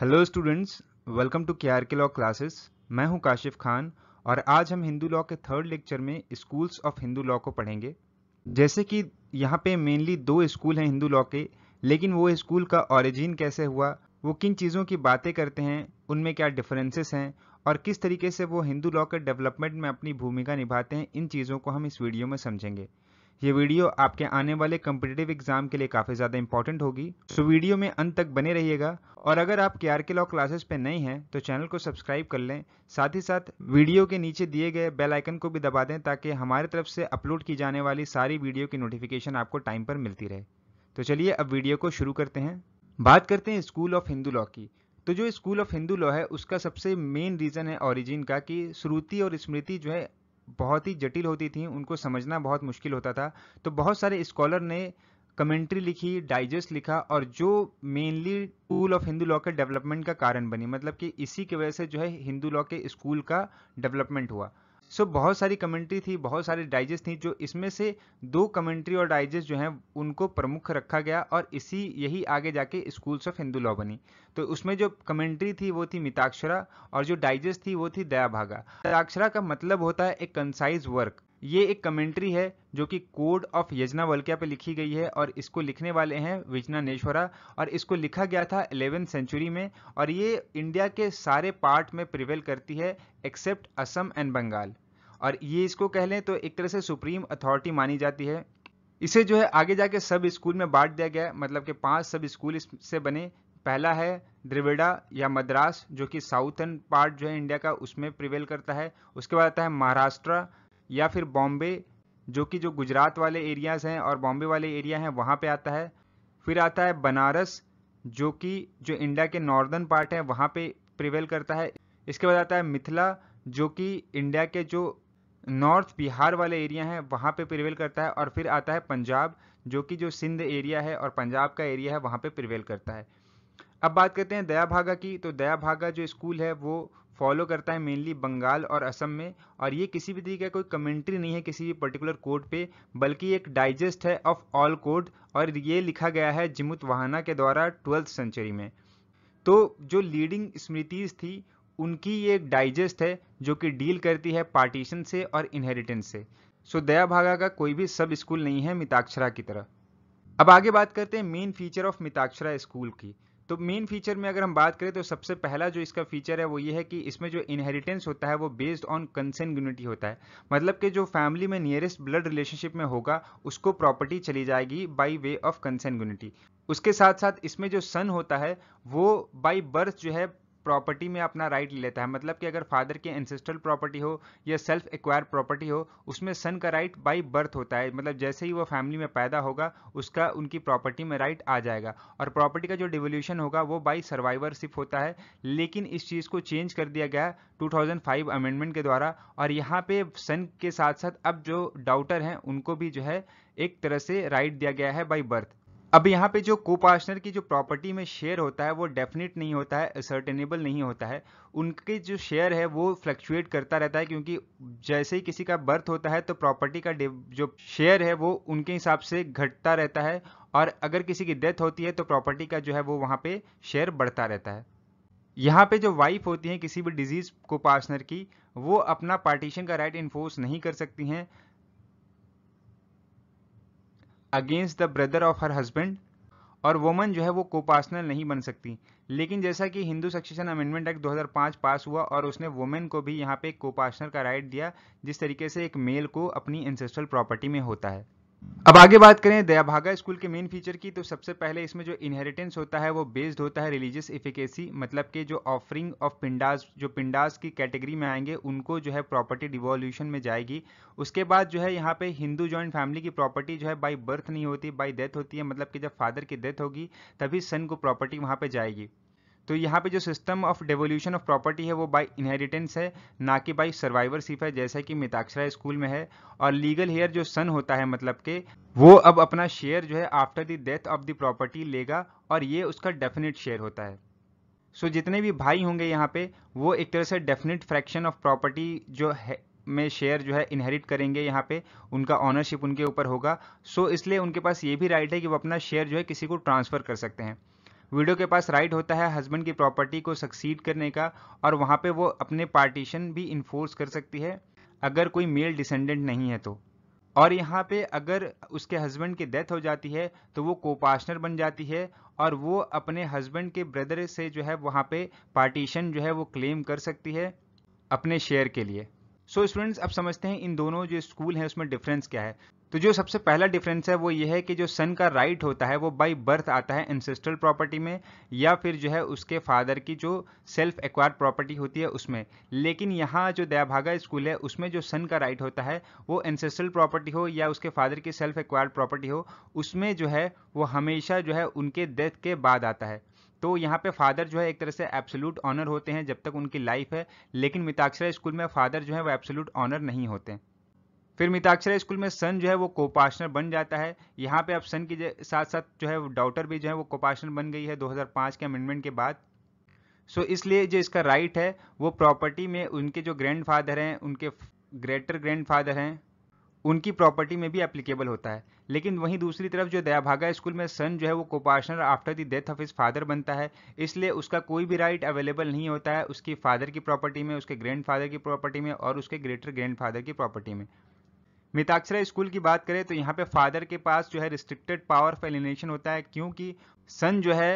hello students welcome to के के law classes मैं हूं काशिफ खान और आज हम हिंदू लॉ के थर्ड लेक्चर में स्कूल्स ऑफ हिंदू लॉ को पढ़ेंगे जैसे कि यहाँ पे मेनली दो स्कूल हैं हिंदू लॉ के लेकिन वो स्कूल का ऑरिजिन कैसे हुआ वो किन चीज़ों की बातें करते हैं उनमें क्या डिफरेंसेस हैं और किस तरीके से वो हिंदू लॉ के डेवलपमेंट में अपनी भूमिका निभाते हैं इन चीज़ों को हम इस वीडियो में समझेंगे ये वीडियो आपके आने वाले कम्पिटेटिव एग्जाम के लिए काफ़ी ज़्यादा इंपॉर्टेंट होगी सो वीडियो में अंत तक बने रहिएगा और अगर आप के आर के लॉ क्लासेस पे नए हैं तो चैनल को सब्सक्राइब कर लें साथ ही साथ वीडियो के नीचे दिए गए बेल आइकन को भी दबा दें ताकि हमारे तरफ से अपलोड की जाने वाली सारी वीडियो की नोटिफिकेशन आपको टाइम पर मिलती रहे तो चलिए अब वीडियो को शुरू करते हैं बात करते हैं स्कूल ऑफ हिंदू लॉ की तो जो स्कूल ऑफ हिंदू लॉ है उसका सबसे मेन रीज़न है ऑरिजिन का कि श्रुति और स्मृति जो है बहुत ही जटिल होती थी उनको समझना बहुत मुश्किल होता था तो बहुत सारे स्कॉलर ने कमेंट्री लिखी डाइजेस्ट लिखा और जो mainly school of Hindu law के डेवलपमेंट का कारण बनी मतलब कि इसी की वजह से जो है हिंदू लॉ के स्कूल का डेवलपमेंट हुआ सो बहुत सारी कमेंट्री थी बहुत सारी डाइजेस्ट थी जो इसमें से दो कमेंट्री और डाइजेस्ट जो हैं उनको प्रमुख रखा गया और इसी यही आगे जाके स्कूल्स ऑफ हिंदू लॉ बनी तो उसमें जो कमेंट्री थी वो थी मिताक्षरा और जो डाइजेस्ट थी वो थी दया भागा मिताक्षरा का मतलब होता है एक कंसाइज वर्क ये एक कमेंट्री है जो कि कोड ऑफ यजना वल्किया पे लिखी गई है और इसको लिखने वाले हैं विजना नेश्वरा और इसको लिखा गया था एलेवेंथ सेंचुरी में और ये इंडिया के सारे पार्ट में प्रिवेल करती है एक्सेप्ट असम एंड बंगाल और ये इसको कह लें तो एक तरह से सुप्रीम अथॉरिटी मानी जाती है इसे जो है आगे जाके सब स्कूल में बांट दिया गया मतलब कि पांच सब स्कूल इससे बने पहला है द्रिवेडा या मद्रास जो कि साउथर्न पार्ट जो है इंडिया का उसमें प्रिवेल करता है उसके बाद आता है महाराष्ट्र या फिर बॉम्बे जो कि जो गुजरात वाले एरियाज़ हैं और बॉम्बे वाले एरिया हैं वहाँ पे आता है फिर आता है बनारस जो कि जो इंडिया के नॉर्दर्न पार्ट है वहाँ पे प्रिवेल करता है इसके बाद आता है मिथिला जो कि इंडिया के जो नॉर्थ बिहार वाले एरिया हैं वहाँ पे प्रिवेल करता है और फिर आता है पंजाब जो कि जो सिंध एरिया है और पंजाब का एरिया है वहाँ पर प्रिवेल करता है अब बात करते हैं दया भागा की तो दया भागा जो स्कूल है वो फॉलो करता है मेनली बंगाल और असम में और ये किसी भी तरीके का कोई कमेंट्री नहीं है किसी भी पर्टिकुलर कोड पे बल्कि एक डाइजेस्ट है ऑफ ऑल कोड और ये लिखा गया है जिमुत वाहना के द्वारा ट्वेल्थ सेंचुरी में तो जो लीडिंग स्मृतिज थी उनकी ये एक डाइजेस्ट है जो कि डील करती है पार्टीशन से और इनहेरिटेंस से सो दया भागा का कोई भी सब स्कूल नहीं है मिताक्षरा की तरह अब आगे बात करते हैं main feature of Mitakshara school की तो मेन फीचर में अगर हम बात करें तो सबसे पहला जो इसका फीचर है वो ये है कि इसमें जो इनहेरिटेंस होता है वो बेस्ड ऑन कंसेंग्यूनिटी होता है मतलब कि जो फैमिली में नियरेस्ट ब्लड रिलेशनशिप में होगा उसको प्रॉपर्टी चली जाएगी बाई वे ऑफ कंसेंग्यूनिटी उसके साथ साथ इसमें जो सन होता है वो बाई बर्थ जो है प्रॉपर्टी में अपना राइट ले लेता है मतलब कि अगर फादर के एंसेस्ट्रल प्रॉपर्टी हो या सेल्फ एक्वायर प्रॉपर्टी हो उसमें सन का राइट बाई बर्थ होता है मतलब जैसे ही वो फैमिली में पैदा होगा उसका उनकी प्रॉपर्टी में राइट आ जाएगा और प्रॉपर्टी का जो डिवोल्यूशन होगा वो बाई सर्वाइवरशिप होता है लेकिन इस चीज़ को चेंज कर दिया गया 2005 अमेंडमेंट के द्वारा और यहाँ पे सन के साथ साथ अब जो डाउटर हैं उनको भी जो है एक तरह से राइट दिया गया है बाई बर्थ अब यहाँ पे जो को पार्टनर की जो प्रॉपर्टी में शेयर होता है वो डेफिनेट नहीं होता है असर्टेनेबल नहीं होता है उनके जो शेयर है वो फ्लक्चुएट करता रहता है क्योंकि जैसे ही किसी का बर्थ होता है तो प्रॉपर्टी का जो शेयर है वो उनके हिसाब से घटता रहता है और अगर किसी की डेथ होती है तो प्रॉपर्टी का जो है वो वहाँ पे शेयर बढ़ता रहता है यहाँ पे जो वाइफ होती हैं किसी भी डिजीज़ को पार्टनर की वो अपना पार्टीशन का राइट इन्फोर्स नहीं कर सकती हैं against the brother of her husband और वुमन जो है वो कोपार्सनल नहीं बन सकती लेकिन जैसा कि Hindu succession amendment act 2005 pass हुआ और उसने वुमेन को भी यहाँ पे कोपार्सनल का राइट दिया जिस तरीके से एक मेल को अपनी इंसेस्ट्रल प्रॉपर्टी में होता है अब आगे बात करें दयाभागा स्कूल के मेन फीचर की तो सबसे पहले इसमें जो इनहेरिटेंस होता है वो बेस्ड होता है रिलीजियस इफिकेसी मतलब कि जो ऑफरिंग ऑफ पिंडास जो पिंडास की कैटेगरी में आएंगे उनको जो है प्रॉपर्टी डिवॉल्यूशन में जाएगी उसके बाद जो है यहाँ पे हिंदू जॉइंट फैमिली की प्रॉपर्टी जो है बाई बर्थ नहीं होती बाई डेथ होती है मतलब कि जब फादर की डेथ होगी तभी सन को प्रॉपर्टी वहाँ पर जाएगी तो यहाँ पे जो system of devolution of property है वो बाय इनहेरिटेंस है ना कि बाय सर्वाइवरशिप है जैसा कि मिताक्षरा स्कूल में है और लीगल हेयर जो सन होता है मतलब के वो अब अपना शेयर जो है after the death of the property लेगा और ये उसका डेफिनेट शेयर होता है सो so, जितने भी भाई होंगे यहाँ पे वो एक तरह से डेफिनेट फ्रैक्शन ऑफ प्रॉपर्टी जो है में शेयर जो है इनहेरिट करेंगे यहाँ पे उनका ऑनरशिप उनके ऊपर होगा सो so, इसलिए उनके पास ये भी राइट है कि वो अपना शेयर जो है किसी को ट्रांसफ़र कर सकते हैं वीडो के पास राइट होता है हस्बैंड की प्रॉपर्टी को सक्सीड करने का और वहाँ पे वो अपने पार्टीशन भी इन्फोर्स कर सकती है अगर कोई मेल डिसेंडेंट नहीं है तो और यहाँ पे अगर उसके हस्बैंड की डेथ हो जाती है तो वो कोपार्टनर बन जाती है और वो अपने हस्बैंड के ब्रदर से जो है वहाँ पे पार्टीशन जो है वो क्लेम कर सकती है अपने शेयर के लिए सो so स्टूडेंट्स अब समझते हैं इन दोनों जो स्कूल हैं उसमें डिफरेंस क्या है तो जो सबसे पहला डिफरेंस है वो ये है कि जो सन का राइट होता है वो बाई बर्थ आता है इंसेस्ट्रल प्रॉपर्टी में या फिर जो है उसके फादर की जो सेल्फ एक्वायर प्रॉपर्टी होती है उसमें लेकिन यहाँ जो दयाभागा स्कूल है उसमें जो सन का राइट होता है वो इंसेस्ट्रल प्रॉपर्टी हो या उसके फादर की सेल्फ एक्वायर प्रॉपर्टी हो उसमें जो है वो हमेशा जो है उनके डेथ के बाद आता है तो यहाँ पे फादर जो है एक तरह से एब्सोलूट ऑनर होते हैं जब तक उनकी लाइफ है लेकिन मिताक्षरा स्कूल में फादर जो है वो एब्सोलूट ऑनर नहीं होते हैं फिर मिताक्षर स्कूल में सन जो है वो कोपाशनर बन जाता है यहाँ पे अब सन के साथ साथ जो है डॉटर भी जो है वो कोपाशनर बन गई है 2005 के अमेंडमेंट के बाद सो इसलिए जो इसका राइट है वो प्रॉपर्टी में उनके जो ग्रैंडफादर हैं उनके ग्रेटर ग्रैंडफादर हैं उनकी प्रॉपर्टी में भी एप्लीकेबल होता है लेकिन वहीं दूसरी तरफ जो दयाभागा स्कूल में सन जो है वो coparcener after the death of his father बनता है इसलिए उसका कोई भी राइट अवेलेबल नहीं होता है उसकी फादर की प्रॉपर्टी में उसके ग्रैंडफादर की प्रॉपर्टी में और उसके ग्रेटर ग्रैंडफादर की प्रॉपर्टी में मिताक्षरा स्कूल की बात करें तो यहाँ पे फादर के पास जो है रिस्ट्रिक्टेड पावर ऑफ एलिनेशन होता है क्योंकि सन जो है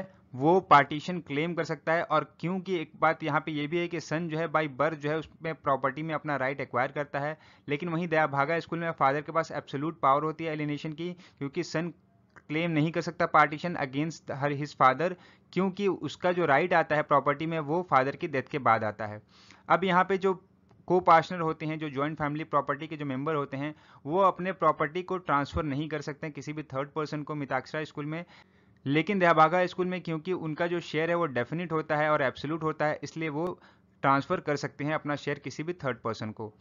वो पार्टीशन क्लेम कर सकता है और क्योंकि एक बात यहाँ पे ये भी है कि सन जो है बाई बर्थ जो है उसमें प्रॉपर्टी में अपना राइट एक्वायर करता है लेकिन वहीं दयाभागा स्कूल में फादर के पास एब्सोलूट पावर होती है एलिनेशन की क्योंकि सन क्लेम नहीं कर सकता partition against her his father क्योंकि उसका जो राइट आता है प्रॉपर्टी में वो फादर की डेथ के बाद आता है अब यहाँ पे जो को पार्टनर होते हैं जो जॉइंट फैमिली प्रॉपर्टी के जो मेंबर होते हैं वो अपने प्रॉपर्टी को ट्रांसफ़र नहीं कर सकते किसी भी थर्ड पर्सन को मिताक्षरा स्कूल में लेकिन दयाबागा स्कूल में क्योंकि उनका जो शेयर है वो डेफिनेट होता है और एब्सोल्यूट होता है इसलिए वो ट्रांसफ़र कर सकते हैं अपना शेयर किसी भी थर्ड पर्सन को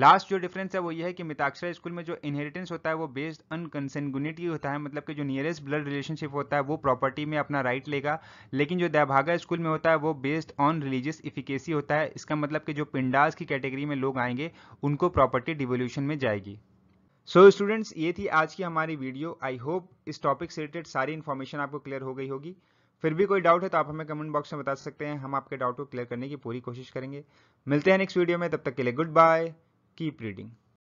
लास्ट जो डिफरेंस है वो ये है कि मिताक्षरा स्कूल में जो इनहेरिटेंस होता है वो बेस्ड अन कंसेंगुनिटी होता है मतलब कि जो नियरेस्ट ब्लड रिलेशनशिप होता है वो प्रॉपर्टी में अपना राइट लेगा लेकिन जो दयाभागा स्कूल में होता है वो बेस्ड ऑन रिलीजियस इफिकेसी होता है इसका मतलब कि जो पिंडास की कैटेगरी में लोग आएंगे उनको प्रॉपर्टी डिवोल्यूशन में जाएगी सो so, स्टूडेंट्स ये थी आज की हमारी वीडियो आई होप इस टॉपिक से रिलेटेड सारी इन्फॉर्मेशन आपको क्लियर हो गई होगी फिर भी कोई डाउट है तो आप हमें कमेंट बॉक्स में बता सकते हैं हम आपके डाउट को क्लियर करने की पूरी कोशिश करेंगे मिलते हैं नेक्स्ट वीडियो में तब तक के लिए गुड बाय keep reading